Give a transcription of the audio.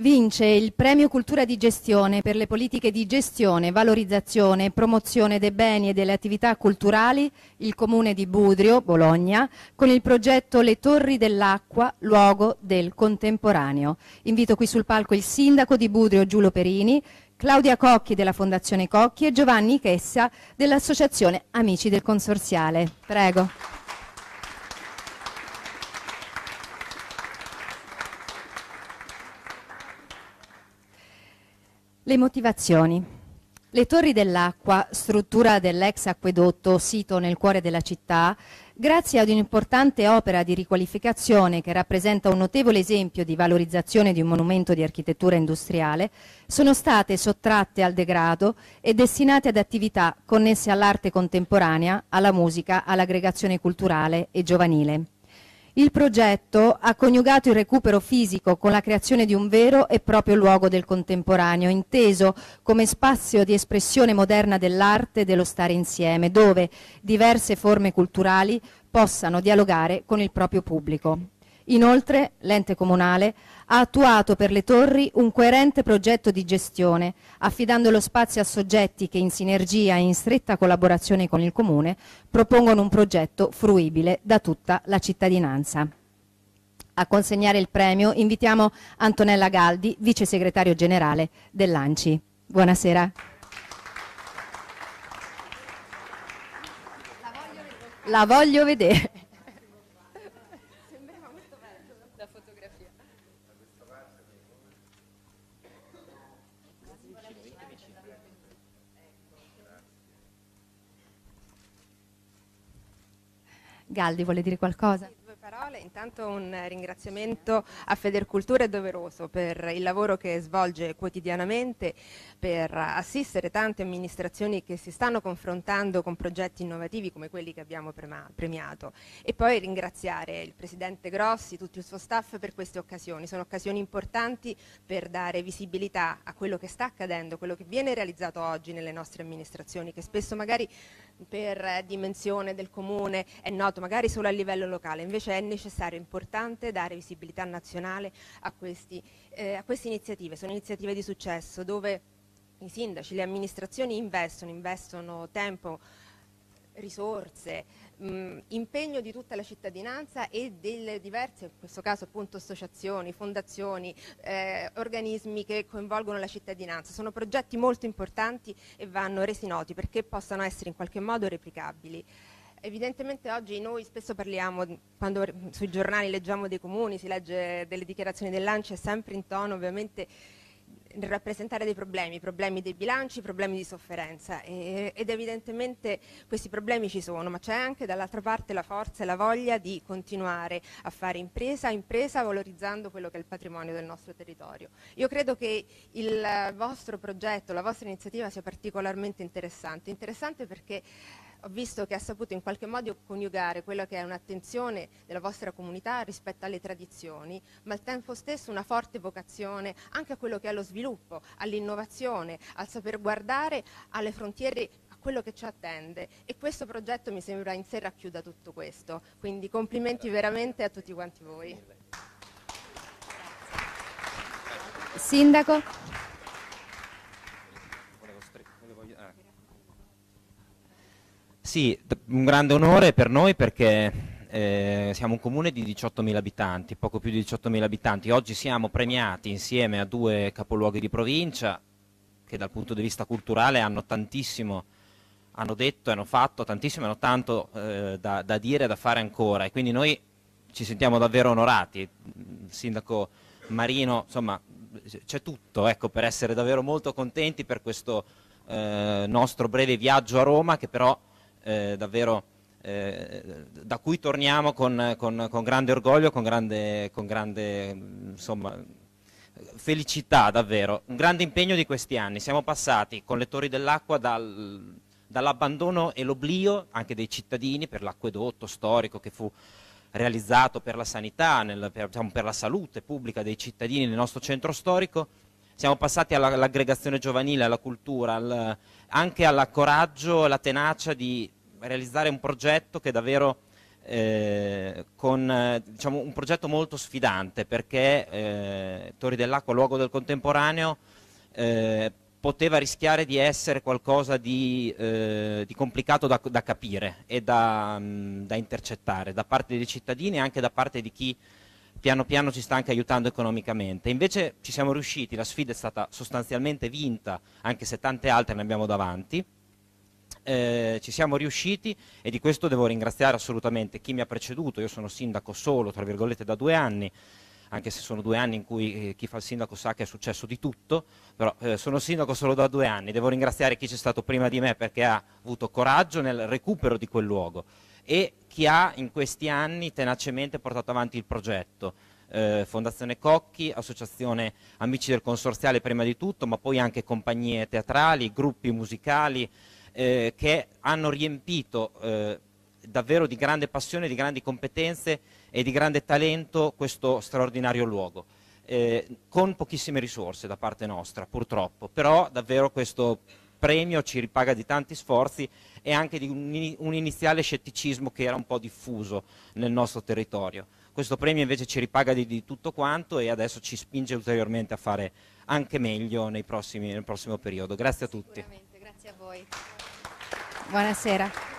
vince il Premio Cultura di Gestione per le politiche di gestione, valorizzazione e promozione dei beni e delle attività culturali il Comune di Budrio, Bologna, con il progetto Le Torri dell'Acqua, luogo del contemporaneo. Invito qui sul palco il Sindaco di Budrio, Giulio Perini, Claudia Cocchi della Fondazione Cocchi e Giovanni Chessa dell'Associazione Amici del Consorziale. Prego. Le motivazioni. Le torri dell'acqua, struttura dell'ex acquedotto sito nel cuore della città, grazie ad un'importante opera di riqualificazione che rappresenta un notevole esempio di valorizzazione di un monumento di architettura industriale, sono state sottratte al degrado e destinate ad attività connesse all'arte contemporanea, alla musica, all'aggregazione culturale e giovanile. Il progetto ha coniugato il recupero fisico con la creazione di un vero e proprio luogo del contemporaneo, inteso come spazio di espressione moderna dell'arte e dello stare insieme, dove diverse forme culturali possano dialogare con il proprio pubblico. Inoltre, l'ente comunale ha attuato per le torri un coerente progetto di gestione, affidando lo spazio a soggetti che in sinergia e in stretta collaborazione con il comune propongono un progetto fruibile da tutta la cittadinanza. A consegnare il premio invitiamo Antonella Galdi, vice segretario generale dell'ANCI. Buonasera. La voglio vedere. Galdi vuole dire qualcosa? parole. Intanto un ringraziamento a Federcultura è doveroso per il lavoro che svolge quotidianamente per assistere tante amministrazioni che si stanno confrontando con progetti innovativi come quelli che abbiamo premiato. E poi ringraziare il Presidente Grossi, e tutto il suo staff per queste occasioni. Sono occasioni importanti per dare visibilità a quello che sta accadendo, quello che viene realizzato oggi nelle nostre amministrazioni, che spesso magari per dimensione del comune è noto magari solo a livello locale, invece è necessario, è importante dare visibilità nazionale a, questi, eh, a queste iniziative, sono iniziative di successo dove i sindaci, le amministrazioni investono, investono tempo, risorse, mh, mm, impegno di tutta la cittadinanza e delle diverse, in questo caso appunto associazioni, fondazioni, eh, organismi che coinvolgono la cittadinanza. Sono progetti molto importanti e vanno resi noti perché possano essere in qualche modo replicabili. Evidentemente oggi noi spesso parliamo, quando sui giornali leggiamo dei comuni, si legge delle dichiarazioni dell'ANCI, è sempre in tono ovviamente rappresentare dei problemi, problemi dei bilanci, problemi di sofferenza e, ed evidentemente questi problemi ci sono, ma c'è anche dall'altra parte la forza e la voglia di continuare a fare impresa, impresa valorizzando quello che è il patrimonio del nostro territorio. Io credo che il vostro progetto, la vostra iniziativa sia particolarmente interessante, interessante perché ho visto che ha saputo in qualche modo coniugare quella che è un'attenzione della vostra comunità rispetto alle tradizioni, ma al tempo stesso una forte vocazione anche a quello che è lo sviluppo, all'innovazione, al saper guardare alle frontiere quello che ci attende e questo progetto mi sembra in sé racchiuda tutto questo, quindi complimenti veramente a tutti quanti voi. Sindaco. Sì, un grande onore per noi perché eh, siamo un comune di 18.000 abitanti, poco più di 18.000 abitanti. Oggi siamo premiati insieme a due capoluoghi di provincia che dal punto di vista culturale hanno tantissimo, hanno detto, hanno fatto tantissimo, hanno tanto eh, da, da, dire e da fare ancora e quindi noi ci sentiamo davvero onorati. Il sindaco Marino, insomma, c'è tutto ecco, per essere davvero molto contenti per questo eh, nostro breve viaggio a Roma che però eh, davvero eh, da cui torniamo con, con, con, grande orgoglio, con grande, con grande insomma, felicità davvero, un grande impegno di questi anni. Siamo passati con le torri dell'acqua dal, dall'abbandono e l'oblio anche dei cittadini per l'acquedotto storico che fu realizzato per la sanità, nel, per, diciamo, per la salute pubblica dei cittadini nel nostro centro storico, siamo passati all'aggregazione giovanile, alla cultura, al, anche al coraggio, e alla tenacia di realizzare un progetto che davvero eh, con diciamo, un progetto molto sfidante perché eh, Torri dell'Acqua, luogo del contemporaneo, eh, poteva rischiare di essere qualcosa di, eh, di complicato da, da, capire e da, mh, mm, da intercettare da parte dei cittadini e anche da parte di chi piano piano ci sta anche aiutando economicamente. Invece ci siamo riusciti, la sfida è stata sostanzialmente vinta, anche se tante altre ne abbiamo davanti. Eh, ci siamo riusciti e di questo devo ringraziare assolutamente chi mi ha preceduto, io sono sindaco solo, tra virgolette, da due anni, anche se sono due anni in cui eh, chi fa il sindaco sa che è successo di tutto, però eh, sono sindaco solo da due anni, devo ringraziare chi c'è stato prima di me perché ha avuto coraggio nel recupero di quel luogo e chi ha in questi anni tenacemente portato avanti il progetto. Eh, Fondazione Cocchi, Associazione Amici del Consorziale prima di tutto, ma poi anche compagnie teatrali, gruppi musicali eh, che hanno riempito eh, davvero di grande passione, di grandi competenze e di grande talento questo straordinario luogo. Eh, con pochissime risorse da parte nostra, purtroppo, però davvero questo premio ci ripaga di tanti sforzi e anche di un, un iniziale scetticismo che era un po' diffuso nel nostro territorio. Questo premio invece ci ripaga di, di tutto quanto e adesso ci spinge ulteriormente a fare anche meglio prossimi, nel prossimo periodo. Grazie a tutti. Grazie a voi. Buonasera.